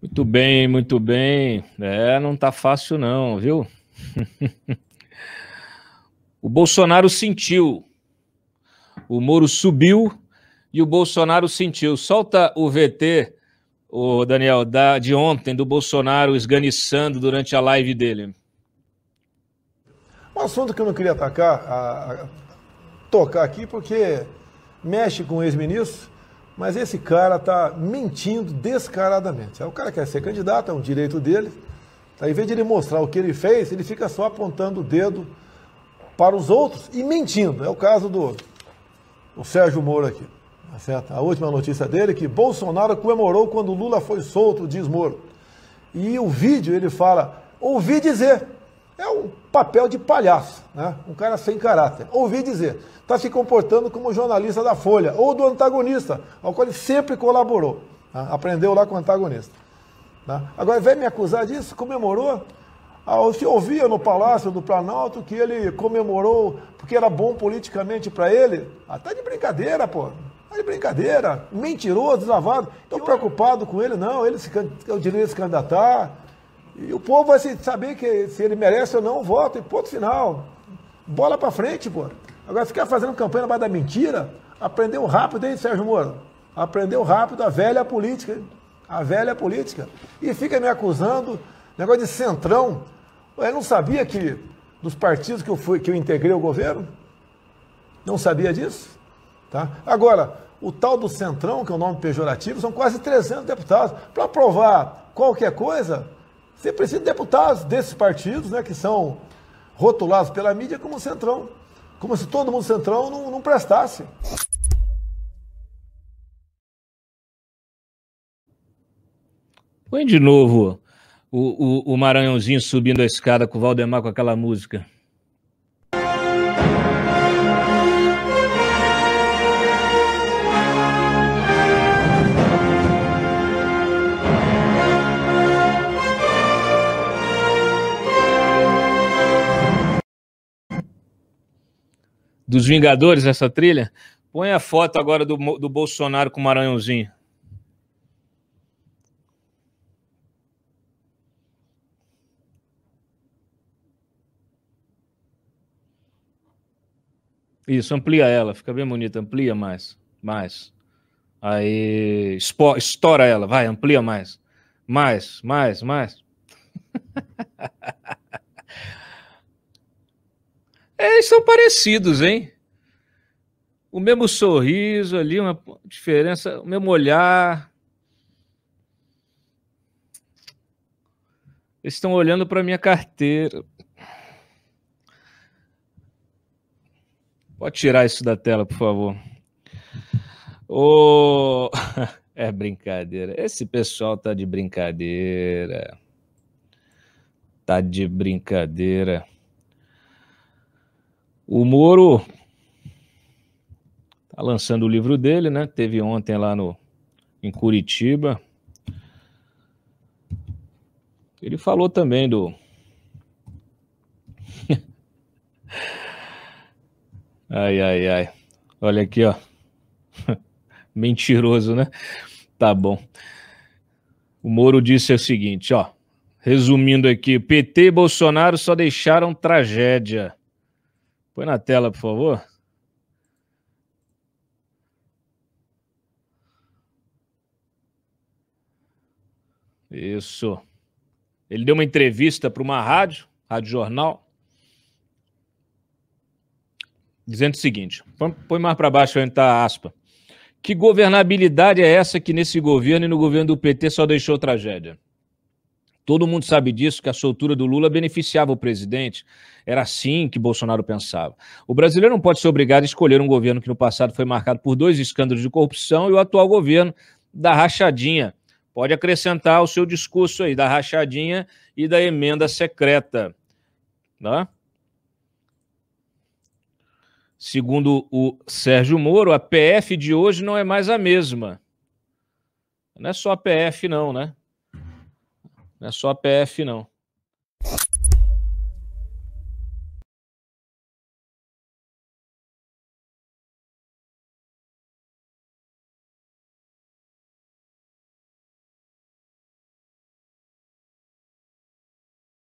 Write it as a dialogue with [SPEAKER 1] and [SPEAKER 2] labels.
[SPEAKER 1] Muito bem, muito bem. É, não tá fácil não, viu? o Bolsonaro sentiu. O Moro subiu e o Bolsonaro sentiu. Solta o VT, o Daniel, da, de ontem, do Bolsonaro esganiçando durante a live dele.
[SPEAKER 2] Um assunto que eu não queria atacar, a, a, tocar aqui, porque mexe com o ex-ministro mas esse cara está mentindo descaradamente. O cara quer ser candidato, é um direito dele. Tá? Em vez de ele mostrar o que ele fez, ele fica só apontando o dedo para os outros e mentindo. É o caso do, do Sérgio Moro aqui. Tá certo? A última notícia dele é que Bolsonaro comemorou quando Lula foi solto, diz Moro. E o vídeo ele fala: ouvi dizer é um papel de palhaço, né? um cara sem caráter. Ouvi dizer, está se comportando como jornalista da Folha ou do antagonista, ao qual ele sempre colaborou. Né? Aprendeu lá com o antagonista. Né? Agora, vem me acusar disso? Comemorou? Ah, se ouvia no Palácio do Planalto que ele comemorou porque era bom politicamente para ele? Até ah, tá de brincadeira, pô. Tá de brincadeira. Mentiroso, deslavado. Estou preocupado com ele, não. Ele se, eu diria se candidatar e o povo vai saber que se ele merece ou não, voto. E ponto final. Bola para frente, pô. Agora, ficar fazendo campanha na base da mentira, aprendeu rápido, hein, Sérgio Moro? Aprendeu rápido a velha política. A velha política. E fica me acusando, negócio de centrão. Eu não sabia que, dos partidos que eu, fui, que eu integrei o governo, não sabia disso. Tá? Agora, o tal do centrão, que é um nome pejorativo, são quase 300 deputados. Para aprovar qualquer coisa, você precisa de deputados desses partidos, né, que são rotulados pela mídia como centrão. Como se todo mundo centrão não, não prestasse.
[SPEAKER 1] Põe de novo o, o, o Maranhãozinho subindo a escada com o Valdemar com aquela música. dos Vingadores essa trilha? Põe a foto agora do, do Bolsonaro com o Maranhãozinho. Isso, amplia ela, fica bem bonita, amplia mais, mais. Aí, expo, estoura ela, vai, amplia mais. Mais, mais, mais. É, eles são parecidos, hein? O mesmo sorriso ali, uma diferença, o mesmo olhar. Eles estão olhando para minha carteira. Pode tirar isso da tela, por favor. Oh, é brincadeira. Esse pessoal tá de brincadeira. Tá de brincadeira. O Moro está lançando o livro dele, né? Teve ontem lá no, em Curitiba. Ele falou também do. ai, ai, ai. Olha aqui, ó. Mentiroso, né? Tá bom. O Moro disse o seguinte, ó. Resumindo aqui, PT e Bolsonaro só deixaram tragédia. Põe na tela, por favor. Isso. Ele deu uma entrevista para uma rádio, Rádio Jornal, dizendo o seguinte: põe mais para baixo onde está a aspa. Que governabilidade é essa que nesse governo e no governo do PT só deixou tragédia? Todo mundo sabe disso, que a soltura do Lula beneficiava o presidente. Era assim que Bolsonaro pensava. O brasileiro não pode ser obrigado a escolher um governo que no passado foi marcado por dois escândalos de corrupção e o atual governo da rachadinha. Pode acrescentar o seu discurso aí, da rachadinha e da emenda secreta. né? Segundo o Sérgio Moro, a PF de hoje não é mais a mesma. Não é só a PF, não, né? Não é só a PF, não.